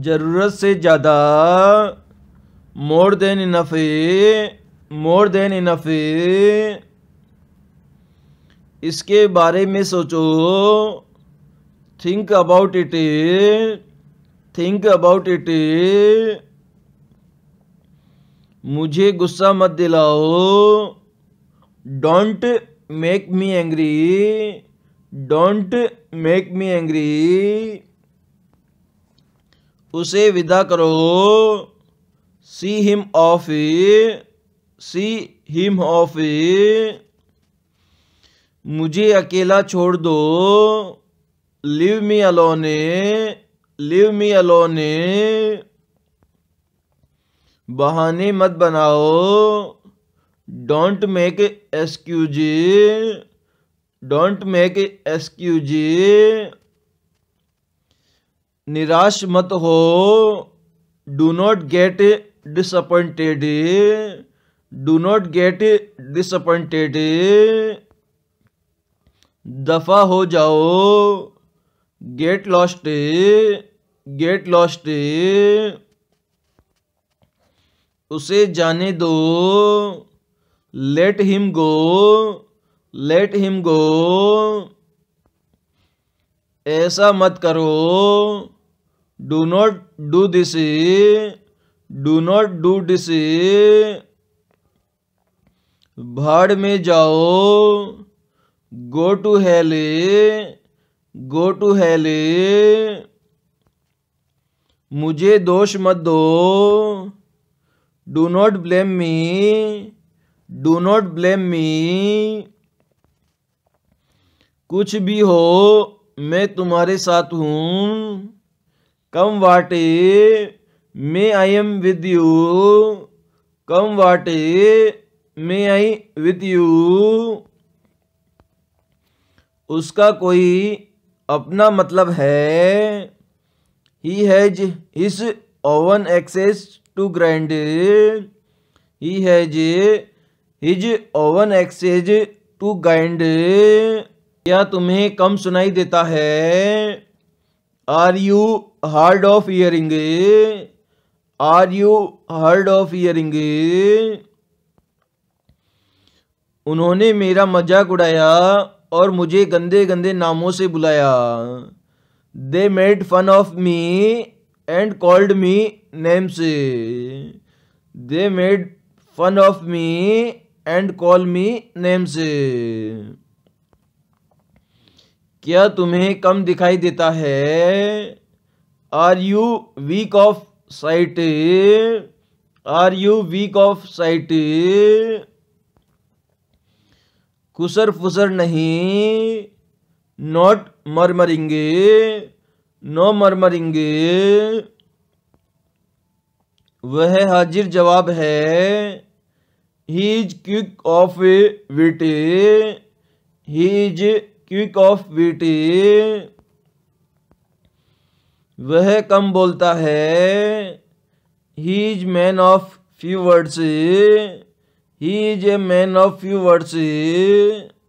ज़रूरत से ज़्यादा more than enough more than enough इसके बारे में सोचो think about it think about it मुझे गुस्सा मत दिलाओ don't make me angry don't make me angry उसे विदा करो see him off see him off मुझे अकेला छोड़ दो लिव मी अलोने लिव मी अलोने बहाने मत बनाओ don't make excuse don't make excuse निराश मत हो do not get disappointed do not get disappointed दफा हो जाओ गेट लॉस्ट गेट लॉस्ट उसे जाने दो let him go let him go ऐसा मत करो do not do this do not do this भाड़ में जाओ go to hell go to hell मुझे दोष मत दो do not blame me do not blame me कुछ भी हो मैं तुम्हारे साथ हूँ come what may I am with you come what may I with you उसका कोई अपना मतलब है he has his own axe to grind he has his own axe to grind क्या तुम्हें कम सुनाई देता है are you hard of hearing are you hard of hearing उन्होंने मेरा मजाक उड़ाया और मुझे गंदे गंदे नामों से बुलाया they made fun of me and called me name से they made fun of me and call me name से क्या तुम्हें कम दिखाई देता है are you weak of sight are you weak of sight खुसर फुसर नहीं नॉट मरमरेंगे नो मरमरेंगे वह हाजिर जवाब है he is quick of wit he is quick of wit वह कम बोलता है he is man of few words he is a man of few words